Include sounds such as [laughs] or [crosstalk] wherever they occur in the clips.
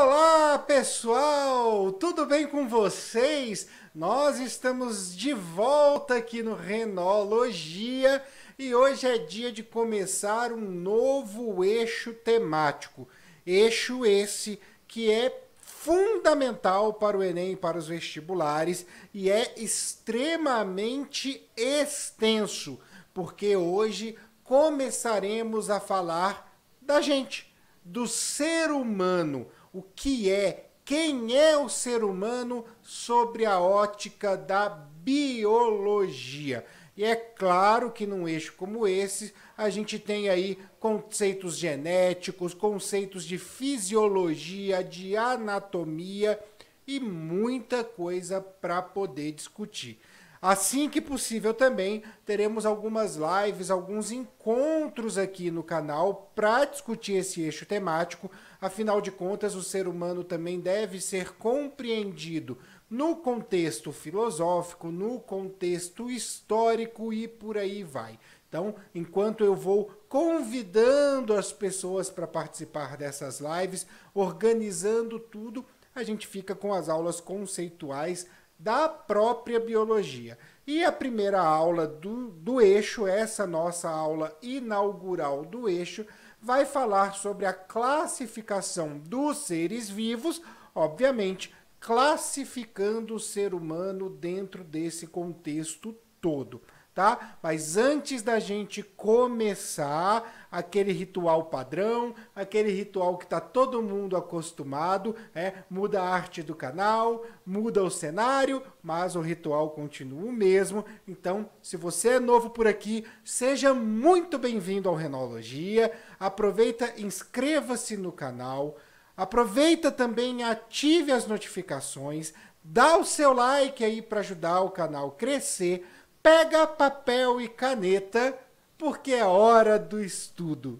Olá pessoal, tudo bem com vocês? Nós estamos de volta aqui no Renologia e hoje é dia de começar um novo eixo temático. Eixo esse que é fundamental para o Enem e para os vestibulares e é extremamente extenso, porque hoje começaremos a falar da gente, do ser humano o que é, quem é o ser humano sobre a ótica da biologia. E é claro que num eixo como esse, a gente tem aí conceitos genéticos, conceitos de fisiologia, de anatomia e muita coisa para poder discutir. Assim que possível também teremos algumas lives, alguns encontros aqui no canal para discutir esse eixo temático. Afinal de contas, o ser humano também deve ser compreendido no contexto filosófico, no contexto histórico e por aí vai. Então, enquanto eu vou convidando as pessoas para participar dessas lives, organizando tudo, a gente fica com as aulas conceituais da própria biologia. E a primeira aula do, do eixo, essa nossa aula inaugural do eixo, vai falar sobre a classificação dos seres vivos, obviamente classificando o ser humano dentro desse contexto todo tá? Mas antes da gente começar aquele ritual padrão, aquele ritual que tá todo mundo acostumado, é, muda a arte do canal, muda o cenário, mas o ritual continua o mesmo. Então, se você é novo por aqui, seja muito bem-vindo ao Renologia. Aproveita, inscreva-se no canal. Aproveita também, ative as notificações, dá o seu like aí para ajudar o canal crescer pega papel e caneta, porque é hora do estudo.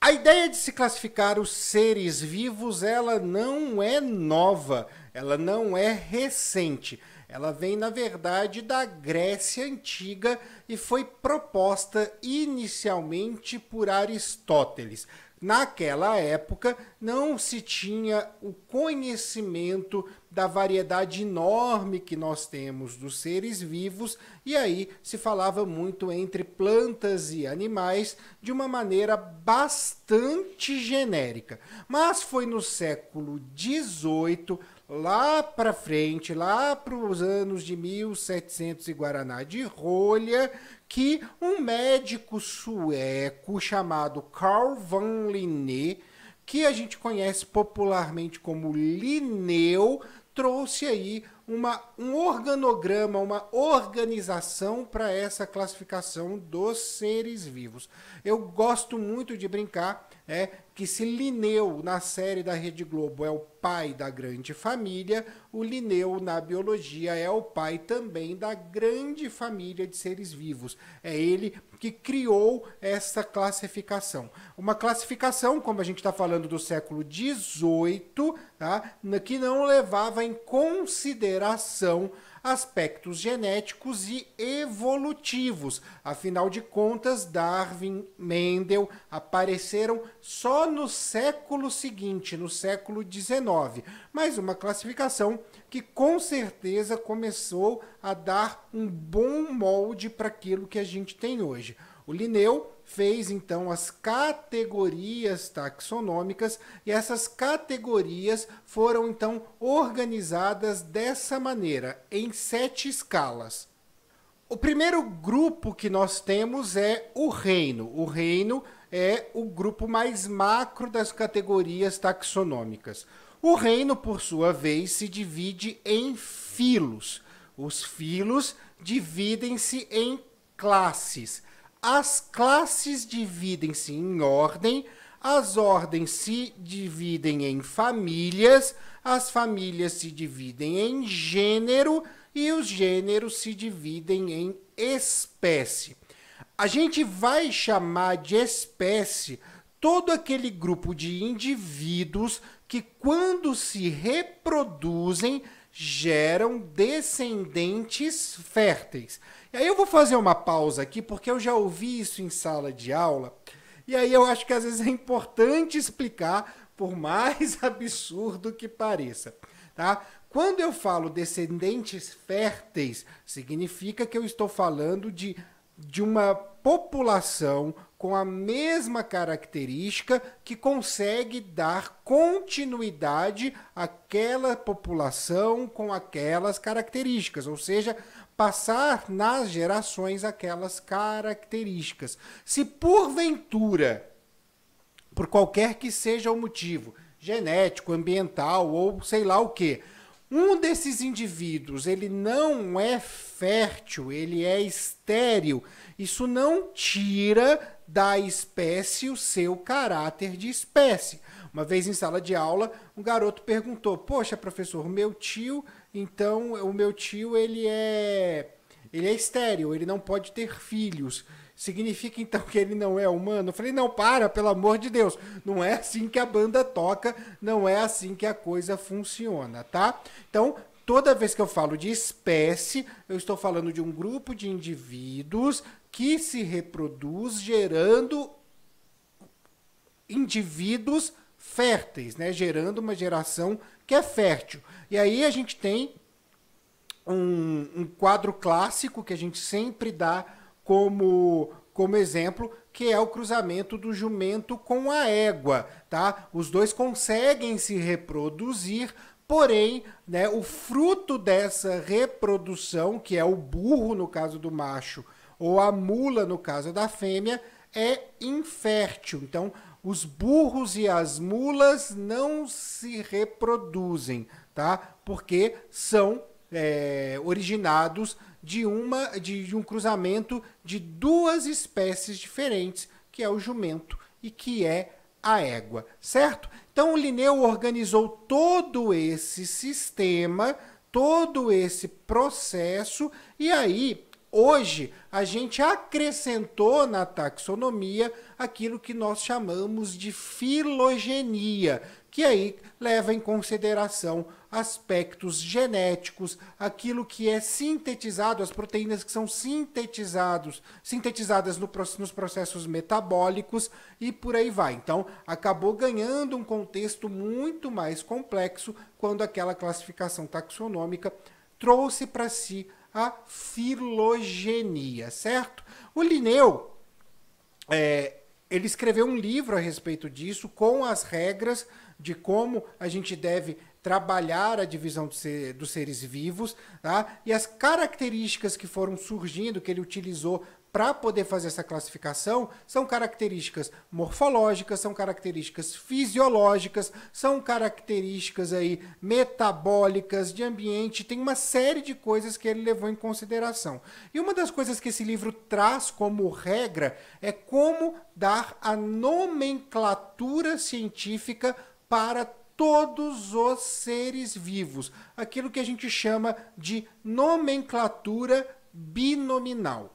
A ideia de se classificar os seres vivos, ela não é nova, ela não é recente. Ela vem, na verdade, da Grécia antiga e foi proposta inicialmente por Aristóteles. Naquela época, não se tinha o conhecimento da variedade enorme que nós temos dos seres vivos, e aí se falava muito entre plantas e animais de uma maneira bastante genérica. Mas foi no século XVIII, lá para frente, lá para os anos de 1700 e Guaraná de Rolha, que um médico sueco chamado Carl von Linné, que a gente conhece popularmente como Linneu, trouxe aí uma, um organograma, uma organização para essa classificação dos seres vivos. Eu gosto muito de brincar é, que se Linneu, na série da Rede Globo, é o pai da grande família, o Linneu, na biologia, é o pai também da grande família de seres vivos. É ele que criou essa classificação. Uma classificação, como a gente está falando do século XVIII, tá? que não levava em consideração aspectos genéticos e evolutivos. Afinal de contas, Darwin, Mendel apareceram só no século seguinte, no século XIX. Mas uma classificação que com certeza começou a dar um bom molde para aquilo que a gente tem hoje. O Linneu fez então as categorias taxonômicas e essas categorias foram então organizadas dessa maneira, em sete escalas. O primeiro grupo que nós temos é o reino. O reino é o grupo mais macro das categorias taxonômicas. O reino, por sua vez, se divide em filos. Os filos dividem-se em classes as classes dividem-se em ordem, as ordens se dividem em famílias, as famílias se dividem em gênero e os gêneros se dividem em espécie. A gente vai chamar de espécie todo aquele grupo de indivíduos que, quando se reproduzem, geram descendentes férteis. E aí eu vou fazer uma pausa aqui, porque eu já ouvi isso em sala de aula, e aí eu acho que às vezes é importante explicar, por mais [laughs] absurdo que pareça. Tá? Quando eu falo descendentes férteis, significa que eu estou falando de de uma população com a mesma característica que consegue dar continuidade àquela população com aquelas características, ou seja, passar nas gerações aquelas características. Se porventura, por qualquer que seja o motivo, genético, ambiental ou sei lá o que, um desses indivíduos ele não é fértil, ele é estéril, isso não tira da espécie o seu caráter de espécie. Uma vez em sala de aula, um garoto perguntou: "Poxa, professor, meu tio, então o meu tio ele é ele é estéril, ele não pode ter filhos". Significa então que ele não é humano? Eu falei, não, para, pelo amor de Deus. Não é assim que a banda toca, não é assim que a coisa funciona, tá? Então, toda vez que eu falo de espécie, eu estou falando de um grupo de indivíduos que se reproduz gerando indivíduos férteis, né? gerando uma geração que é fértil. E aí a gente tem um, um quadro clássico que a gente sempre dá como, como exemplo, que é o cruzamento do jumento com a égua, tá? Os dois conseguem se reproduzir, porém, né, o fruto dessa reprodução, que é o burro no caso do macho, ou a mula no caso da fêmea, é infértil. Então, os burros e as mulas não se reproduzem, tá? Porque são é, originados de, uma, de, de um cruzamento de duas espécies diferentes, que é o jumento e que é a égua, certo? Então o Linneu organizou todo esse sistema, todo esse processo, e aí Hoje, a gente acrescentou na taxonomia aquilo que nós chamamos de filogenia, que aí leva em consideração aspectos genéticos, aquilo que é sintetizado, as proteínas que são sintetizados, sintetizadas no, nos processos metabólicos e por aí vai. Então, acabou ganhando um contexto muito mais complexo quando aquela classificação taxonômica trouxe para si a filogenia, certo? O Linneu, é, ele escreveu um livro a respeito disso, com as regras de como a gente deve trabalhar a divisão dos seres vivos, tá? e as características que foram surgindo, que ele utilizou para poder fazer essa classificação são características morfológicas, são características fisiológicas, são características aí metabólicas de ambiente, tem uma série de coisas que ele levou em consideração. E uma das coisas que esse livro traz como regra é como dar a nomenclatura científica para todos os seres vivos, aquilo que a gente chama de nomenclatura binominal.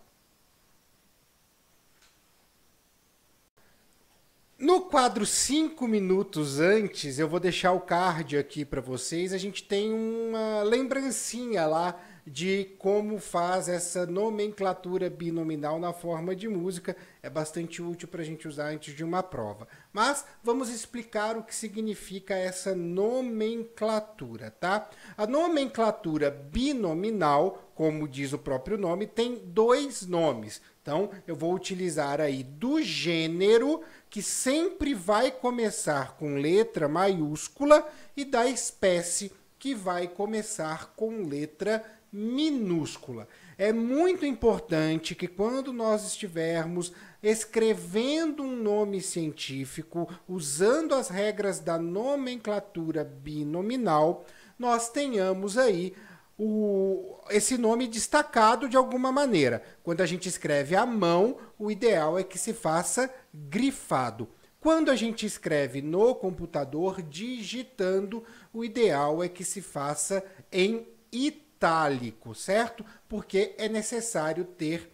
No quadro 5 minutos antes, eu vou deixar o card aqui para vocês. A gente tem uma lembrancinha lá de como faz essa nomenclatura binominal na forma de música. É bastante útil para a gente usar antes de uma prova. Mas vamos explicar o que significa essa nomenclatura, tá? A nomenclatura binominal, como diz o próprio nome, tem dois nomes. Então, eu vou utilizar aí do gênero, que sempre vai começar com letra maiúscula, e da espécie, que vai começar com letra minúscula. É muito importante que quando nós estivermos escrevendo um nome científico, usando as regras da nomenclatura binominal, nós tenhamos aí o, esse nome destacado de alguma maneira. Quando a gente escreve à mão, o ideal é que se faça grifado. Quando a gente escreve no computador digitando, o ideal é que se faça em itálico, certo? Porque é necessário ter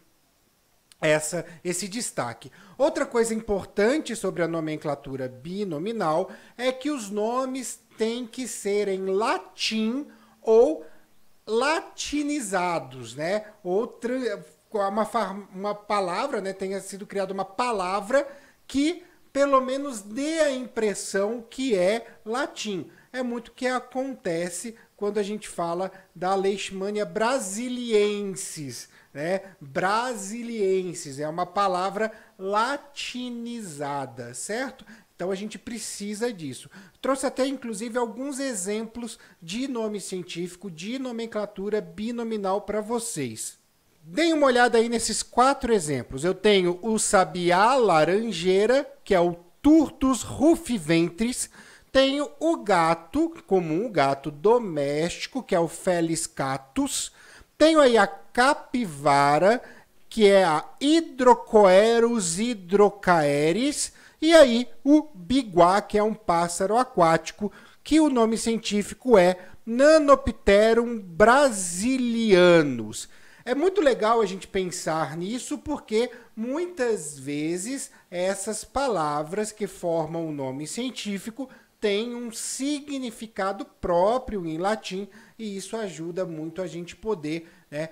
essa esse destaque. Outra coisa importante sobre a nomenclatura binominal é que os nomes têm que ser em latim ou latinizados, né? Ou uma, uma palavra, né? Tenha sido criada uma palavra que pelo menos dê a impressão que é latim. É muito o que acontece quando a gente fala da leishmania brasiliensis, né? Brasiliensis é uma palavra latinizada, certo? Então a gente precisa disso. Trouxe até inclusive alguns exemplos de nome científico, de nomenclatura binominal para vocês. Deem uma olhada aí nesses quatro exemplos. Eu tenho o sabiá laranjeira, que é o Turtus rufiventris, tenho o gato comum, o gato doméstico, que é o Felis catus, tenho aí a capivara, que é a Hydrocoerus hidrocaeris. E aí, o biguá, que é um pássaro aquático, que o nome científico é Nanopterum brasilianus. É muito legal a gente pensar nisso porque muitas vezes essas palavras que formam o nome científico têm um significado próprio em latim e isso ajuda muito a gente poder né,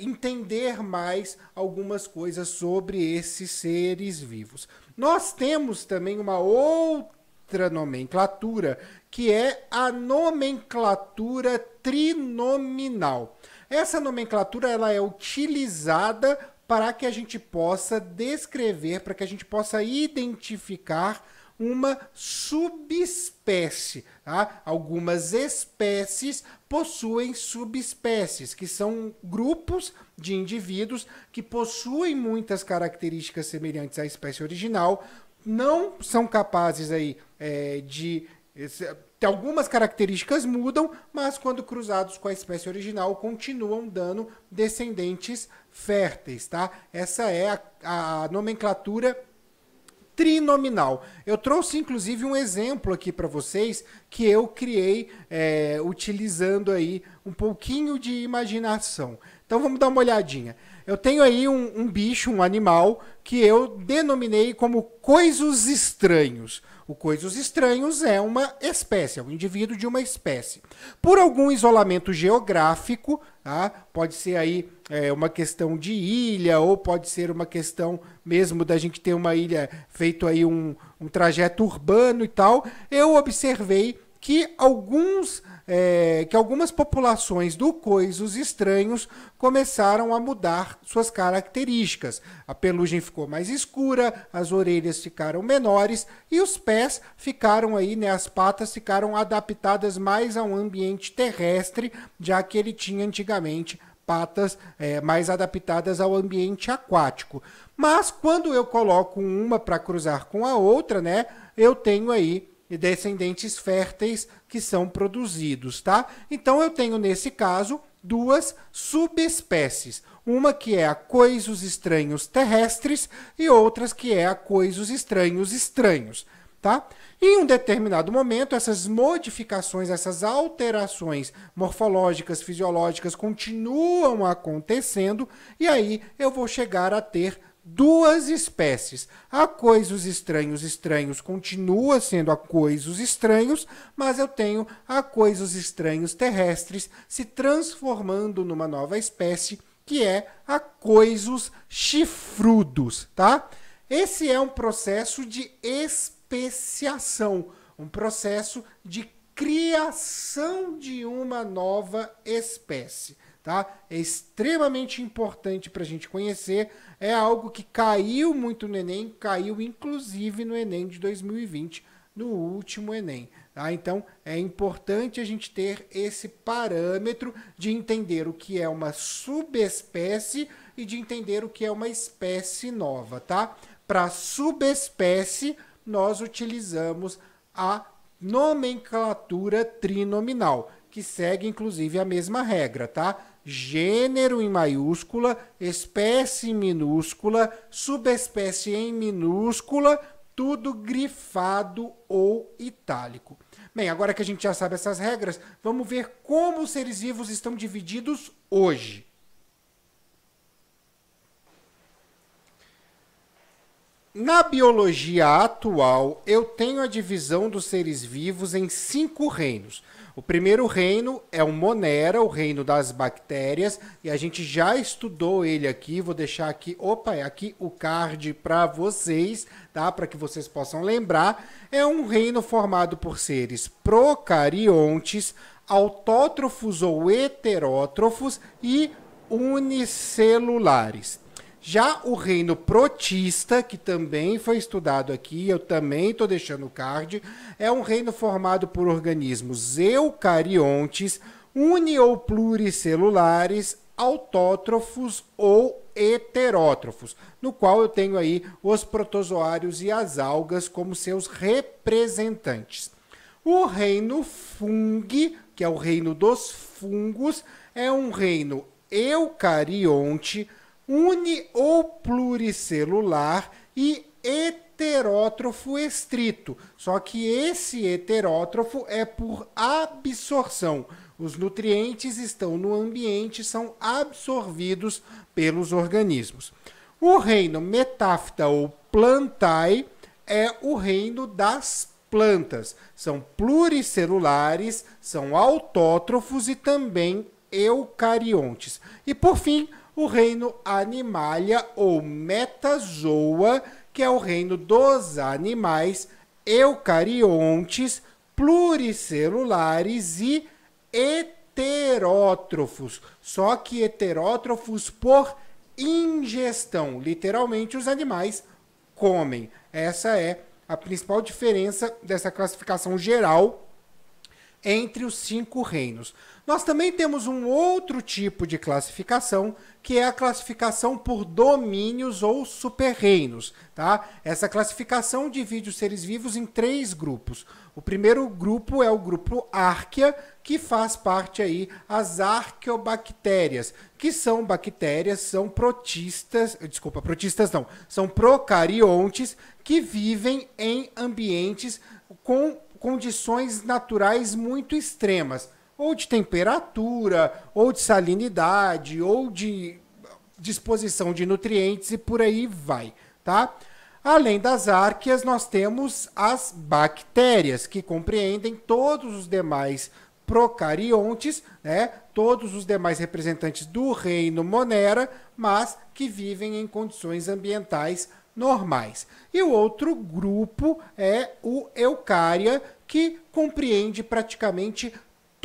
entender mais algumas coisas sobre esses seres vivos. Nós temos também uma outra nomenclatura, que é a nomenclatura trinominal. Essa nomenclatura ela é utilizada para que a gente possa descrever, para que a gente possa identificar uma subespécie. Tá? Algumas espécies possuem subespécies, que são grupos de indivíduos que possuem muitas características semelhantes à espécie original, não são capazes aí é, de algumas características mudam, mas quando cruzados com a espécie original, continuam dando descendentes férteis, tá? Essa é a, a nomenclatura trinominal. Eu trouxe inclusive um exemplo aqui para vocês que eu criei é, utilizando aí um pouquinho de imaginação. Então vamos dar uma olhadinha. Eu tenho aí um, um bicho, um animal, que eu denominei como coisos estranhos. O coisos estranhos é uma espécie, é um indivíduo de uma espécie. Por algum isolamento geográfico, tá? pode ser aí é, uma questão de ilha, ou pode ser uma questão mesmo da gente ter uma ilha feito aí um, um trajeto urbano e tal, eu observei que alguns é, que algumas populações do cois, estranhos, começaram a mudar suas características. A pelugem ficou mais escura, as orelhas ficaram menores e os pés ficaram aí, né, as patas ficaram adaptadas mais ao ambiente terrestre, já que ele tinha antigamente patas é, mais adaptadas ao ambiente aquático. Mas quando eu coloco uma para cruzar com a outra, né, eu tenho aí e descendentes férteis que são produzidos, tá? Então eu tenho nesse caso duas subespécies, uma que é a coisos estranhos terrestres e outras que é a coisos estranhos estranhos, tá? em um determinado momento essas modificações, essas alterações morfológicas, fisiológicas continuam acontecendo e aí eu vou chegar a ter duas espécies. A coisas estranhos estranhos continua sendo a coisas estranhos, mas eu tenho a coisas estranhos terrestres se transformando numa nova espécie que é a coisas chifrudos, tá? Esse é um processo de especiação, um processo de criação de uma nova espécie tá? É extremamente importante para a gente conhecer. É algo que caiu muito no Enem, caiu inclusive no Enem de 2020, no último Enem. Tá? Então é importante a gente ter esse parâmetro de entender o que é uma subespécie e de entender o que é uma espécie nova, tá? Para subespécie, nós utilizamos a nomenclatura trinominal, que segue inclusive a mesma regra, tá? gênero em maiúscula, espécie em minúscula, subespécie em minúscula, tudo grifado ou itálico. Bem, agora que a gente já sabe essas regras, vamos ver como os seres vivos estão divididos hoje. Na biologia atual, eu tenho a divisão dos seres vivos em cinco reinos. O primeiro reino é o Monera, o reino das bactérias, e a gente já estudou ele aqui. Vou deixar aqui, opa, é aqui o card para vocês, tá? Para que vocês possam lembrar. É um reino formado por seres procariontes, autótrofos ou heterótrofos e unicelulares. Já o reino protista, que também foi estudado aqui, eu também estou deixando o card, é um reino formado por organismos eucariontes, uni ou pluricelulares, autótrofos ou heterótrofos, no qual eu tenho aí os protozoários e as algas como seus representantes. O reino fungi, que é o reino dos fungos, é um reino eucarionte uni ou pluricelular e heterótrofo estrito. Só que esse heterótrofo é por absorção. Os nutrientes estão no ambiente, são absorvidos pelos organismos. O reino metáfita ou plantae é o reino das plantas. São pluricelulares, são autótrofos e também eucariontes. E por fim, o reino Animalia ou Metazoa, que é o reino dos animais eucariontes, pluricelulares e heterótrofos. Só que heterótrofos por ingestão. Literalmente, os animais comem. Essa é a principal diferença dessa classificação geral entre os cinco reinos. Nós também temos um outro tipo de classificação, que é a classificação por domínios ou superreinos. Tá? Essa classificação divide os seres vivos em três grupos. O primeiro grupo é o grupo Árquia, que faz parte aí as arqueobactérias, que são bactérias, são protistas, desculpa, protistas não, são procariontes que vivem em ambientes com condições naturais muito extremas ou de temperatura, ou de salinidade, ou de disposição de nutrientes e por aí vai, tá? Além das árqueas, nós temos as bactérias, que compreendem todos os demais procariontes, né? todos os demais representantes do reino Monera, mas que vivem em condições ambientais normais. E o outro grupo é o Eucária, que compreende praticamente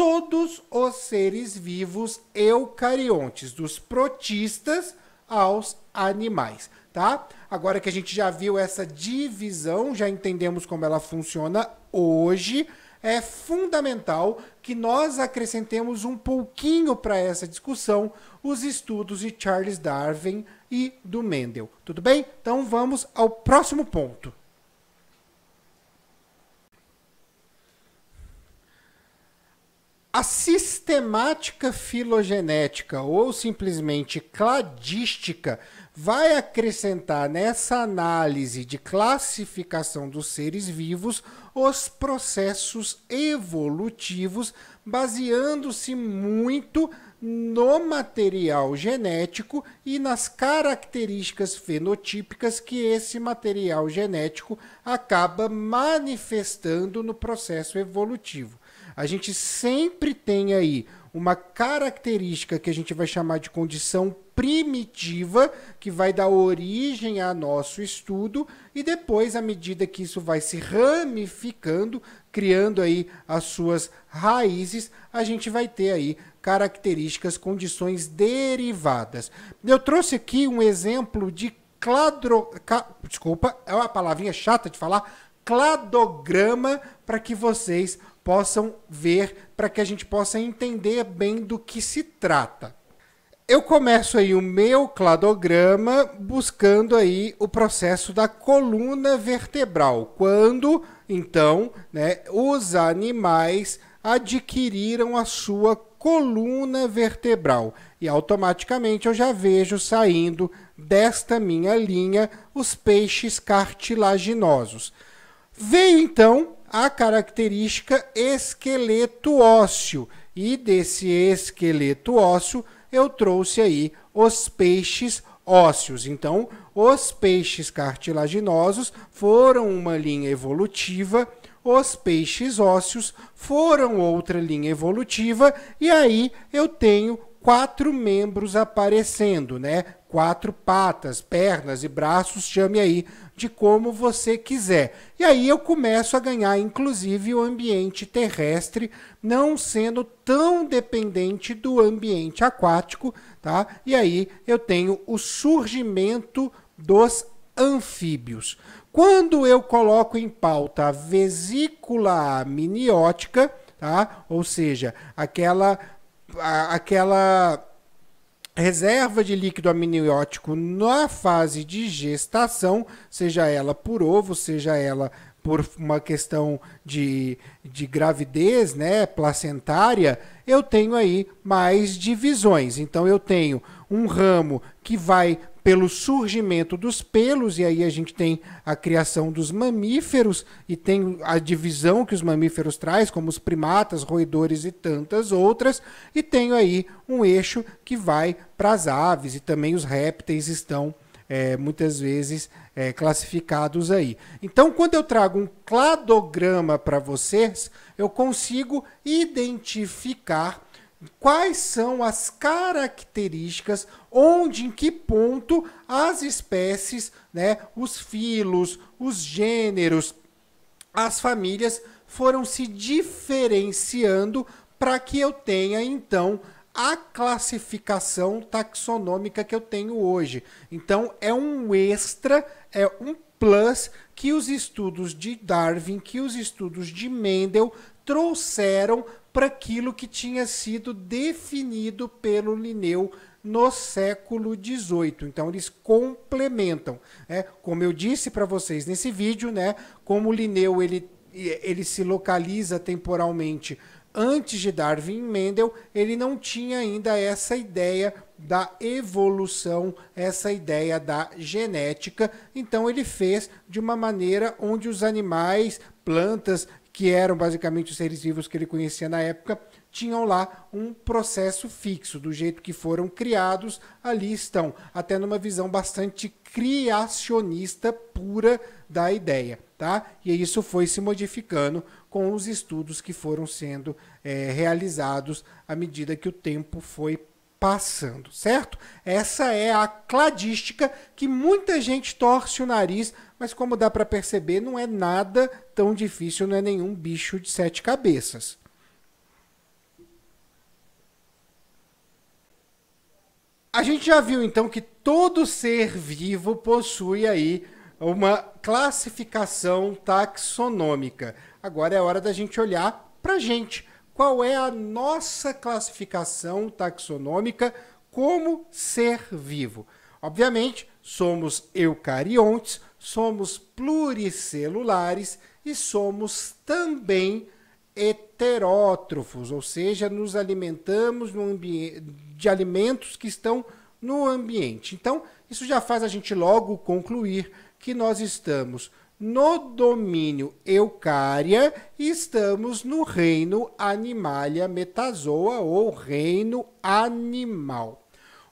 todos os seres vivos eucariontes, dos protistas aos animais, tá? Agora que a gente já viu essa divisão, já entendemos como ela funciona hoje, é fundamental que nós acrescentemos um pouquinho para essa discussão os estudos de Charles Darwin e do Mendel. Tudo bem? Então vamos ao próximo ponto. A sistemática filogenética ou simplesmente cladística vai acrescentar nessa análise de classificação dos seres vivos os processos evolutivos, baseando-se muito no material genético e nas características fenotípicas que esse material genético acaba manifestando no processo evolutivo a gente sempre tem aí uma característica que a gente vai chamar de condição primitiva, que vai dar origem a nosso estudo, e depois, à medida que isso vai se ramificando, criando aí as suas raízes, a gente vai ter aí características, condições derivadas. Eu trouxe aqui um exemplo de cladro... Desculpa, é uma palavrinha chata de falar, cladograma, para que vocês possam ver para que a gente possa entender bem do que se trata. Eu começo aí o meu cladograma buscando aí o processo da coluna vertebral, quando então, né, os animais adquiriram a sua coluna vertebral e automaticamente eu já vejo saindo desta minha linha os peixes cartilaginosos. Veio então a característica esqueleto ósseo. E desse esqueleto ósseo eu trouxe aí os peixes ósseos. Então, os peixes cartilaginosos foram uma linha evolutiva, os peixes ósseos foram outra linha evolutiva, e aí eu tenho quatro membros aparecendo, né? Quatro patas, pernas e braços, chame aí de como você quiser. E aí eu começo a ganhar, inclusive, o ambiente terrestre, não sendo tão dependente do ambiente aquático, tá? E aí eu tenho o surgimento dos anfíbios. Quando eu coloco em pauta a vesícula amniótica, tá? Ou seja, aquela aquela reserva de líquido amniótico na fase de gestação, seja ela por ovo, seja ela por uma questão de, de gravidez né, placentária, eu tenho aí mais divisões. Então eu tenho um ramo que vai pelo surgimento dos pelos, e aí a gente tem a criação dos mamíferos, e tem a divisão que os mamíferos traz, como os primatas, roedores e tantas outras, e tem aí um eixo que vai para as aves, e também os répteis estão é, muitas vezes é, classificados aí. Então, quando eu trago um cladograma para vocês, eu consigo identificar quais são as características, onde, em que ponto as espécies, né, os filos, os gêneros, as famílias foram se diferenciando para que eu tenha então a classificação taxonômica que eu tenho hoje. Então é um extra, é um plus que os estudos de Darwin, que os estudos de Mendel trouxeram para aquilo que tinha sido definido pelo Linneu no século XVIII. Então eles complementam, né? Como eu disse para vocês nesse vídeo, né? Como o Linneu ele ele se localiza temporalmente antes de Darwin e Mendel, ele não tinha ainda essa ideia da evolução, essa ideia da genética. Então ele fez de uma maneira onde os animais, plantas que eram basicamente os seres vivos que ele conhecia na época, tinham lá um processo fixo, do jeito que foram criados, ali estão, até numa visão bastante criacionista pura da ideia, tá? E isso foi se modificando com os estudos que foram sendo é, realizados à medida que o tempo foi passando, certo? Essa é a cladística que muita gente torce o nariz, mas como dá para perceber, não é nada tão difícil, não é nenhum bicho de sete cabeças. A gente já viu então que todo ser vivo possui aí uma classificação taxonômica. Agora é hora da gente olhar para gente qual é a nossa classificação taxonômica como ser vivo. Obviamente, somos eucariontes, somos pluricelulares e somos também heterótrofos, ou seja, nos alimentamos no de alimentos que estão no ambiente. Então, isso já faz a gente logo concluir que nós estamos no domínio Eucária, estamos no reino Animalia Metazoa ou reino animal.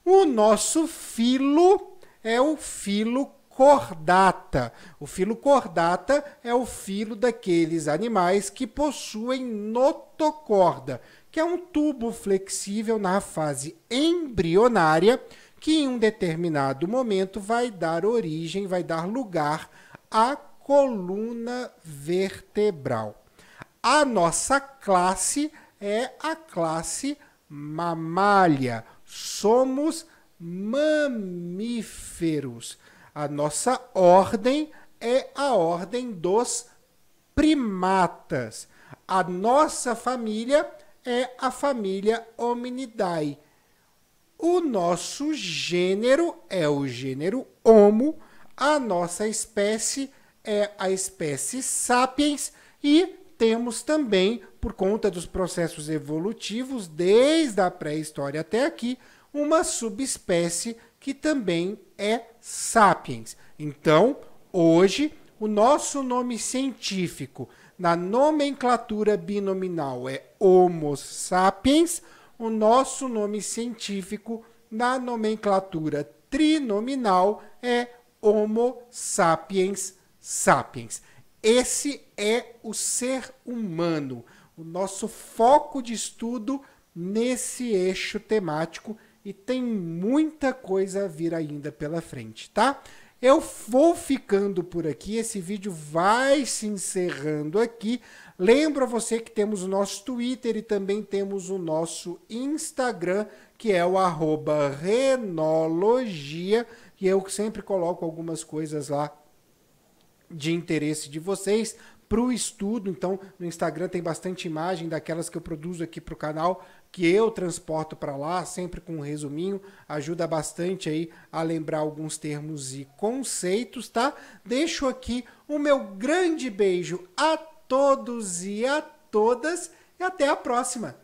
O nosso filo é o filo cordata. O filo cordata é o filo daqueles animais que possuem notocorda, que é um tubo flexível na fase embrionária, que em um determinado momento vai dar origem, vai dar lugar à coluna vertebral. A nossa classe é a classe mamália. Somos mamíferos. A nossa ordem é a ordem dos primatas. A nossa família é a família Hominidae. O nosso gênero é o gênero Homo, a nossa espécie é a espécie Sapiens e temos também, por conta dos processos evolutivos desde a pré-história até aqui, uma subespécie que também é Sapiens. Então, hoje, o nosso nome científico na nomenclatura binominal é Homo sapiens, o nosso nome científico na nomenclatura trinominal é Homo sapiens sapiens. Esse é o ser humano, o nosso foco de estudo nesse eixo temático e tem muita coisa a vir ainda pela frente, tá? Eu vou ficando por aqui, esse vídeo vai se encerrando aqui. Lembro você que temos o nosso Twitter e também temos o nosso Instagram, que é o arroba Renologia, e eu sempre coloco algumas coisas lá de interesse de vocês para o estudo. Então, no Instagram tem bastante imagem daquelas que eu produzo aqui para o canal, que eu transporto para lá, sempre com um resuminho. Ajuda bastante aí a lembrar alguns termos e conceitos, tá? Deixo aqui o meu grande beijo a todos e a todas e até a próxima!